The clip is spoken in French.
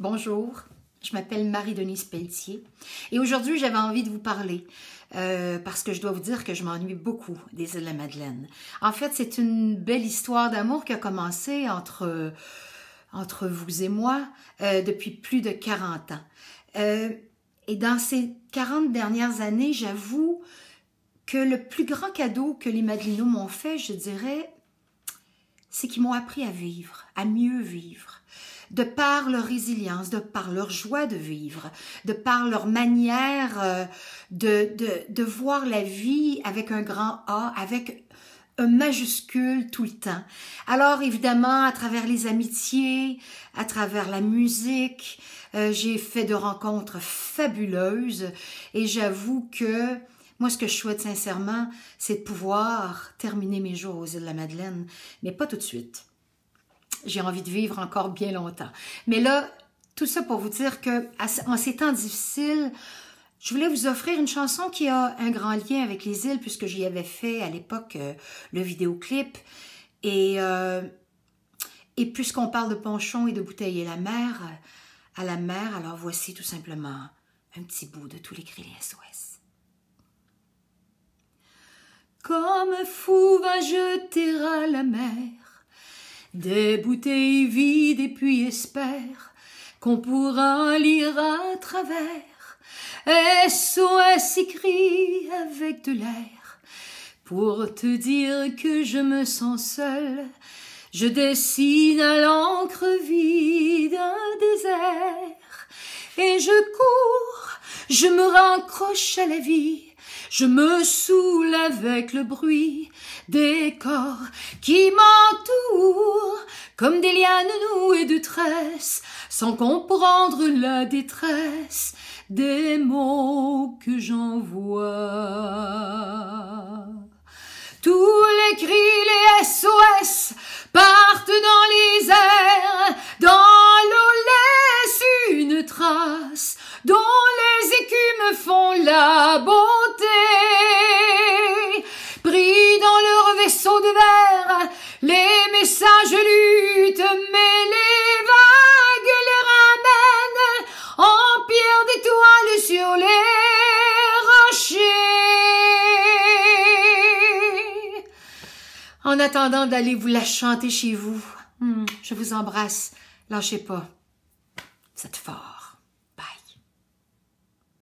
Bonjour, je m'appelle Marie-Denise Pelletier et aujourd'hui j'avais envie de vous parler euh, parce que je dois vous dire que je m'ennuie beaucoup des îles de la Madeleine. En fait, c'est une belle histoire d'amour qui a commencé entre, entre vous et moi euh, depuis plus de 40 ans. Euh, et dans ces 40 dernières années, j'avoue que le plus grand cadeau que les Madelinots m'ont fait, je dirais, c'est qu'ils m'ont appris à vivre, à mieux vivre, de par leur résilience, de par leur joie de vivre, de par leur manière euh, de, de, voir la vie avec un grand A, avec un majuscule tout le temps. Alors évidemment, à travers les amitiés, à travers la musique, euh, j'ai fait de rencontres fabuleuses et j'avoue que moi, ce que je souhaite sincèrement, c'est de pouvoir terminer mes jours aux îles de la Madeleine, mais pas tout de suite. J'ai envie de vivre encore bien longtemps. Mais là, tout ça pour vous dire que en ces temps difficiles, je voulais vous offrir une chanson qui a un grand lien avec les îles puisque j'y avais fait à l'époque euh, le vidéoclip et euh, et puisqu'on parle de ponchon et de bouteilles et la mer, à la mer, alors voici tout simplement un petit bout de tous les grilles SOS comme fou va jeter à la mer des bouteilles vides et puis espère qu'on pourra lire à travers SOS écrit avec de l'air pour te dire que je me sens seul je dessine à l'encre vide un désert et je cours je me raccroche à la vie je me saoule avec le bruit des corps qui m'entourent, comme des lianes nouées de tresses, sans comprendre la détresse des mots que j'envoie. Tous les cris, les SOS partent dans les airs, dans l'eau laisse une trace dont les écumes font la sauts de verre, les messages luttent, mais les vagues les ramènent en pierre toiles sur les rochers. En attendant d'aller vous la chanter chez vous, hmm, je vous embrasse. Lâchez pas. cette forme